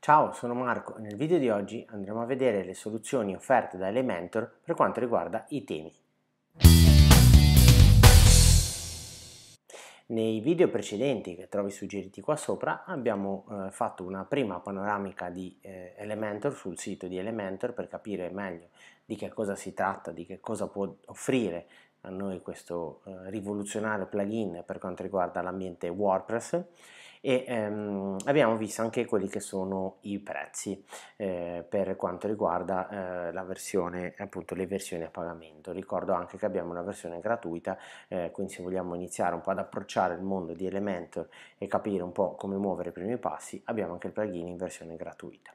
Ciao, sono Marco e nel video di oggi andremo a vedere le soluzioni offerte da Elementor per quanto riguarda i temi. Nei video precedenti che trovi suggeriti qua sopra abbiamo eh, fatto una prima panoramica di eh, Elementor sul sito di Elementor per capire meglio di che cosa si tratta, di che cosa può offrire a noi questo eh, rivoluzionario plugin per quanto riguarda l'ambiente WordPress e ehm, abbiamo visto anche quelli che sono i prezzi eh, per quanto riguarda eh, la versione appunto le versioni a pagamento ricordo anche che abbiamo una versione gratuita eh, quindi se vogliamo iniziare un po' ad approcciare il mondo di Elementor e capire un po' come muovere i primi passi abbiamo anche il plugin in versione gratuita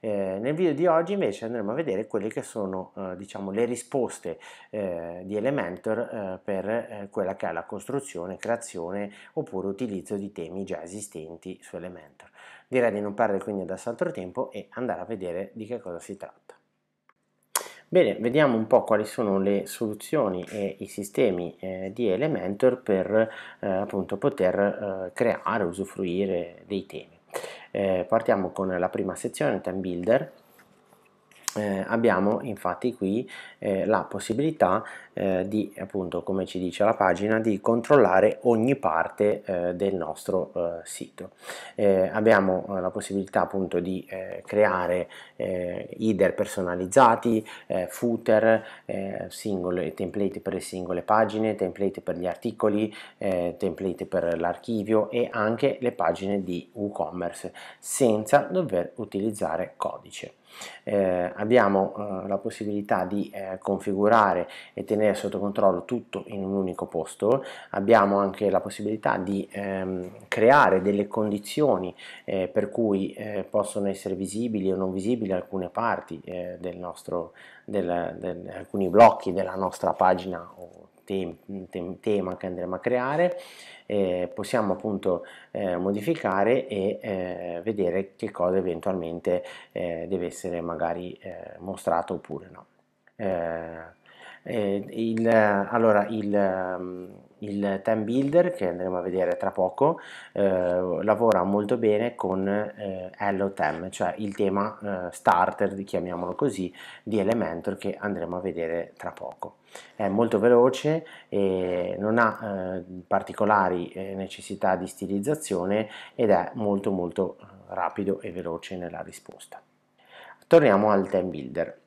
eh, nel video di oggi invece andremo a vedere quelle che sono eh, diciamo, le risposte eh, di Elementor eh, per eh, quella che è la costruzione, creazione oppure utilizzo di temi già esistenti su Elementor. Direi di non perdere quindi adesso altro tempo e andare a vedere di che cosa si tratta. Bene, vediamo un po' quali sono le soluzioni e i sistemi eh, di Elementor per eh, appunto poter eh, creare, usufruire dei temi. Eh, partiamo con la prima sezione, Time Builder, eh, abbiamo infatti qui eh, la possibilità eh, di appunto come ci dice la pagina di controllare ogni parte eh, del nostro eh, sito eh, abbiamo la possibilità appunto di creare header personalizzati footer singole template per le singole pagine template per gli articoli template per l'archivio e anche le pagine di WooCommerce senza dover utilizzare codice eh, abbiamo eh, la possibilità di eh, configurare e tenere sotto controllo tutto in un unico posto, abbiamo anche la possibilità di ehm, creare delle condizioni eh, per cui eh, possono essere visibili o non visibili alcune parti eh, del nostro, del, del, alcuni blocchi della nostra pagina o tem tem tema che andremo a creare eh, possiamo appunto eh, modificare e eh, vedere che cosa eventualmente eh, deve essere magari eh, mostrato oppure no eh, il, allora il ehm, il Time Builder, che andremo a vedere tra poco, eh, lavora molto bene con eh, LOTEM, cioè il tema eh, starter, chiamiamolo così, di Elementor che andremo a vedere tra poco. È molto veloce e non ha eh, particolari eh, necessità di stilizzazione ed è molto molto eh, rapido e veloce nella risposta. Torniamo al Time Builder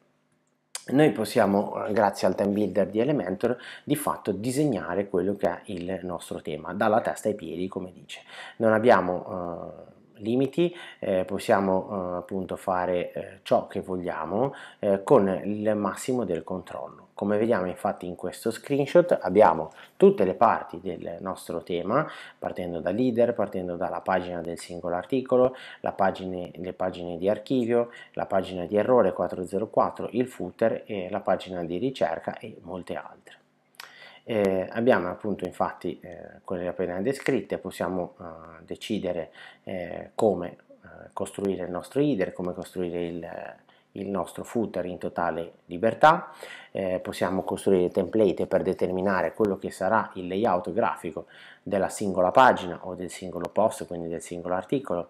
noi possiamo, eh, grazie al time builder di Elementor, di fatto disegnare quello che è il nostro tema, dalla testa ai piedi, come dice. Non abbiamo eh, limiti, eh, possiamo eh, appunto fare eh, ciò che vogliamo eh, con il massimo del controllo. Come vediamo infatti in questo screenshot abbiamo tutte le parti del nostro tema, partendo da leader, partendo dalla pagina del singolo articolo, pagine, le pagine di archivio, la pagina di errore 404, il footer e la pagina di ricerca e molte altre. Eh, abbiamo appunto infatti eh, quelle appena descritte, possiamo eh, decidere eh, come eh, costruire il nostro leader, come costruire il il nostro footer in totale libertà, eh, possiamo costruire template per determinare quello che sarà il layout grafico della singola pagina o del singolo post, quindi del singolo articolo,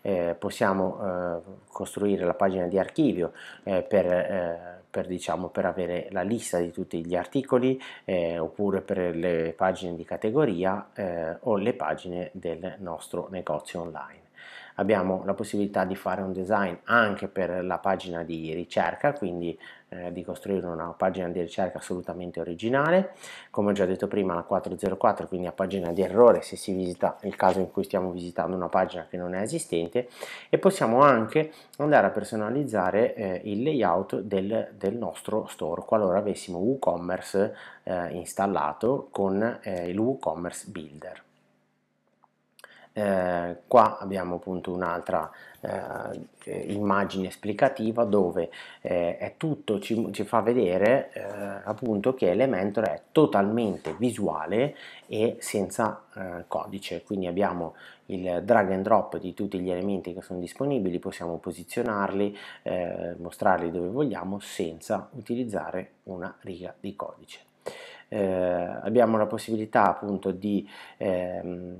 eh, possiamo eh, costruire la pagina di archivio eh, per eh, per, diciamo, per, avere la lista di tutti gli articoli eh, oppure per le pagine di categoria eh, o le pagine del nostro negozio online abbiamo la possibilità di fare un design anche per la pagina di ricerca quindi eh, di costruire una pagina di ricerca assolutamente originale come ho già detto prima la 404 quindi a pagina di errore se si visita il caso in cui stiamo visitando una pagina che non è esistente e possiamo anche andare a personalizzare eh, il layout del, del, nostro store qualora avessimo WooCommerce eh, installato con eh, il WooCommerce Builder eh, qua abbiamo appunto un'altra eh, immagine esplicativa dove eh, è tutto, ci, ci fa vedere eh, appunto che Elementor è totalmente visuale e senza eh, codice, quindi abbiamo il drag and drop di tutti gli elementi che sono disponibili, possiamo posizionarli, eh, mostrarli dove vogliamo senza utilizzare una riga di codice. abbiamo la possibilità appunto di ehm,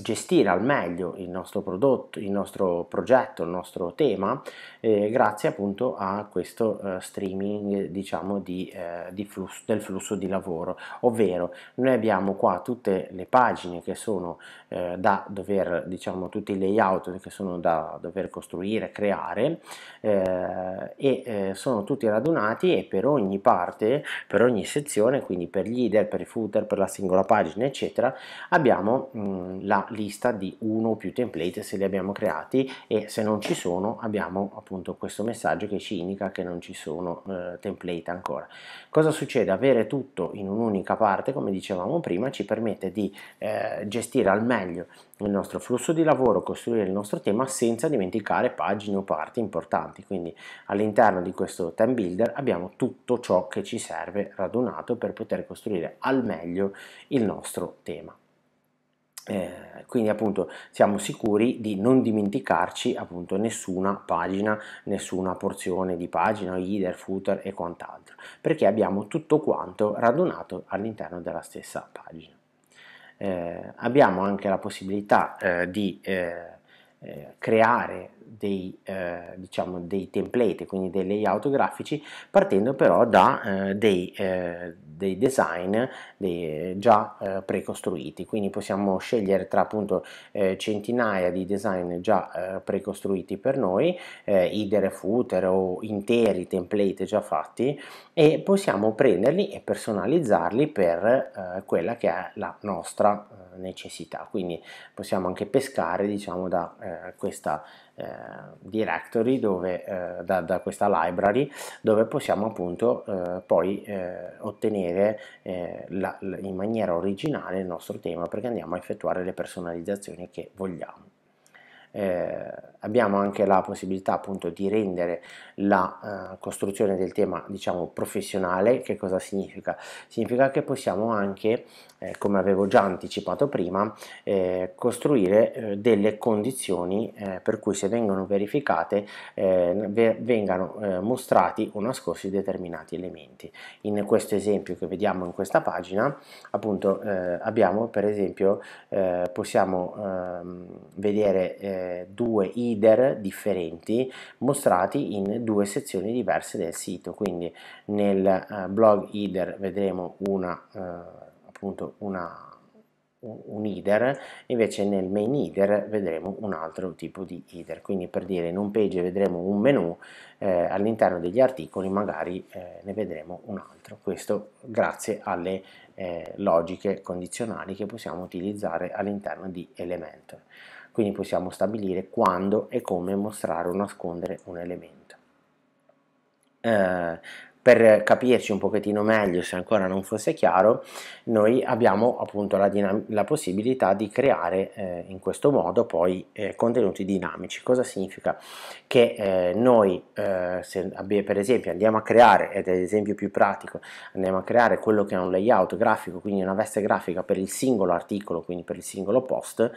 gestire al meglio il nostro prodotto, il nostro progetto, il nostro tema, eh, grazie appunto a questo eh, streaming diciamo di, eh, di flusso, del flusso di lavoro, ovvero noi abbiamo qua tutte le pagine che sono eh, da dover, diciamo tutti i layout che sono da dover costruire, creare eh, e eh, sono tutti radunati e per ogni parte, per ogni sezione, quindi per gli header, per i footer, per la singola pagina eccetera, abbiamo mh, mm, la lista di uno o più template se li abbiamo creati e se non ci sono abbiamo appunto questo messaggio che ci indica che non ci sono eh, template ancora. Cosa succede? Avere tutto in un'unica parte, come dicevamo prima, ci permette di eh, gestire al meglio il nostro flusso di lavoro, costruire il nostro tema senza dimenticare pagine o parti importanti. Quindi all'interno di questo Time Builder abbiamo tutto ciò che ci serve radunato per poter costruire al meglio il nostro tema. Eh, quindi appunto siamo sicuri di non dimenticarci appunto nessuna pagina, nessuna porzione di pagina, header, footer e quant'altro, perché abbiamo tutto quanto radunato all'interno della stessa pagina. Eh, abbiamo anche la possibilità eh, di eh, eh, creare dei, eh, diciamo, dei template, quindi dei layout grafici, partendo però da eh, dei, eh, dei, design dei, eh, già eh, precostruiti. Quindi possiamo scegliere tra appunto eh, centinaia di design già precostruiti per noi, idere footer o interi template già fatti e possiamo prenderli e personalizzarli per quella che è la nostra necessità. Quindi possiamo anche pescare diciamo da questa eh, directory dove, eh, da, da, questa library dove possiamo appunto eh, poi eh, ottenere eh, la, la, in maniera originale il nostro tema perché andiamo a effettuare le personalizzazioni che vogliamo eh, abbiamo anche la possibilità appunto di rendere la eh, costruzione del tema diciamo professionale che cosa significa significa che possiamo anche eh, come avevo già anticipato prima eh, costruire eh, delle condizioni eh, per cui se vengono verificate vengano mostrati o nascosti determinati elementi in questo esempio che vediamo in questa pagina appunto abbiamo per esempio possiamo ehm, vedere eh, due header differenti mostrati in due sezioni diverse del sito quindi nel eh, blog header vedremo una eh, appunto una un header, invece nel main header vedremo un altro tipo di header, quindi per dire in un page vedremo un menu, eh, all'interno degli articoli magari eh, ne vedremo un altro, questo grazie alle eh, logiche condizionali che possiamo utilizzare all'interno di Elementor quindi possiamo stabilire quando e come mostrare o nascondere un elemento. Eh, per capirci un pochettino meglio, se ancora non fosse chiaro, noi abbiamo appunto la, la possibilità di creare eh, in questo modo poi eh, contenuti dinamici. Cosa significa? Che eh, noi, eh, se per esempio andiamo a creare, ed è l'esempio più pratico, andiamo a creare quello che è un layout grafico, quindi una veste grafica per il singolo articolo, quindi per il singolo post,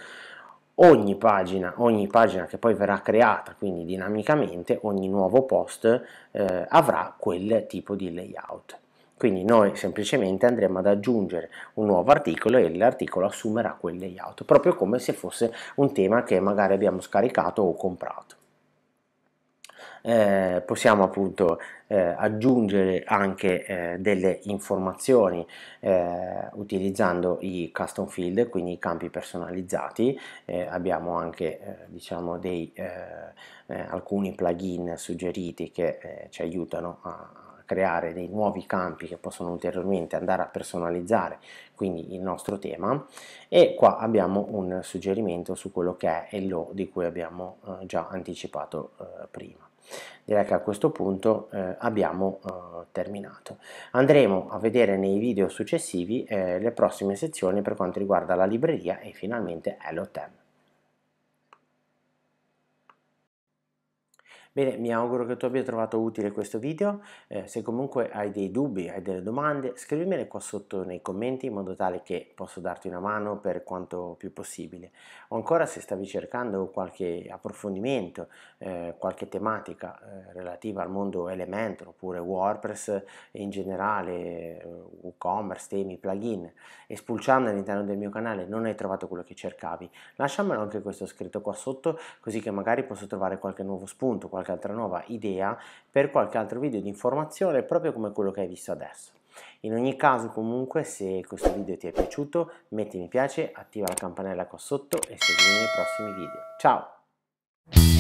ogni pagina, ogni pagina che poi verrà creata, quindi dinamicamente, ogni nuovo post eh, avrà quel tipo di layout. Quindi noi semplicemente andremo ad aggiungere un nuovo articolo e l'articolo assumerà quel layout, proprio come se fosse un tema che magari abbiamo scaricato o comprato eh, possiamo appunto eh, aggiungere anche eh, delle informazioni eh, utilizzando i custom field, quindi i campi personalizzati, eh, abbiamo anche eh, diciamo dei, alcuni plugin suggeriti che ci aiutano a, creare dei nuovi campi che possono ulteriormente andare a personalizzare quindi il nostro tema e qua abbiamo un suggerimento su quello che è il di cui abbiamo eh, già anticipato eh, prima. Direi che a questo punto eh, abbiamo eh, terminato. Andremo a vedere nei video successivi eh, le prossime sezioni per quanto riguarda la libreria e finalmente l'OTEM. Bene, mi auguro che tu abbia trovato utile questo video, eh, se comunque hai dei dubbi, hai delle domande, scrivimele qua sotto nei commenti in modo tale che posso darti una mano per quanto più possibile. O ancora se stavi cercando qualche approfondimento, eh, qualche tematica eh, relativa al mondo Elementor oppure WordPress eh, in generale, eh, WooCommerce, temi, plugin, e all'interno del mio canale non hai trovato quello che cercavi, lasciamelo anche questo scritto qua sotto così che magari posso trovare qualche nuovo spunto, qualche qualche altra nuova idea per qualche altro video di informazione proprio come quello che hai visto adesso. In ogni caso comunque se questo video ti è piaciuto metti mi piace, attiva la campanella qua sotto e seguimi nei prossimi video. Ciao!